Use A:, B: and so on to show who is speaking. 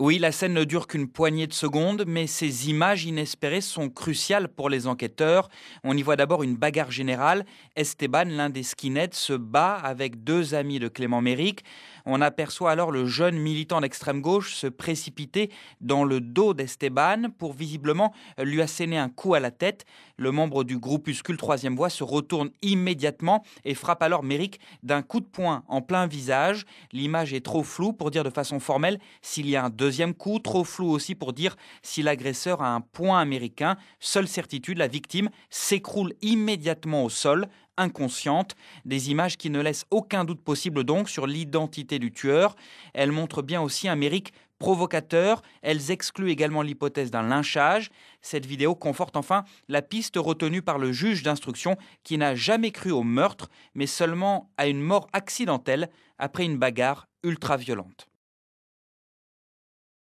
A: Oui, la scène ne dure qu'une poignée de secondes, mais ces images inespérées sont cruciales pour les enquêteurs. On y voit d'abord une bagarre générale. Esteban, l'un des skinheads, se bat avec deux amis de Clément Méric. On aperçoit alors le jeune militant d'extrême gauche se précipiter dans le dos d'Esteban pour visiblement lui asséner un coup à la tête. Le membre du groupuscule Troisième Voix se retourne immédiatement et frappe alors Méric d'un coup de poing en plein visage. L'image est trop floue pour dire de façon formelle s'il y a un Deuxième coup, trop flou aussi pour dire si l'agresseur a un point américain. Seule certitude, la victime s'écroule immédiatement au sol, inconsciente, des images qui ne laissent aucun doute possible donc sur l'identité du tueur. Elles montrent bien aussi un mérite provocateur, elles excluent également l'hypothèse d'un lynchage. Cette vidéo conforte enfin la piste retenue par le juge d'instruction qui n'a jamais cru au meurtre, mais seulement à une mort accidentelle après une bagarre ultra-violente.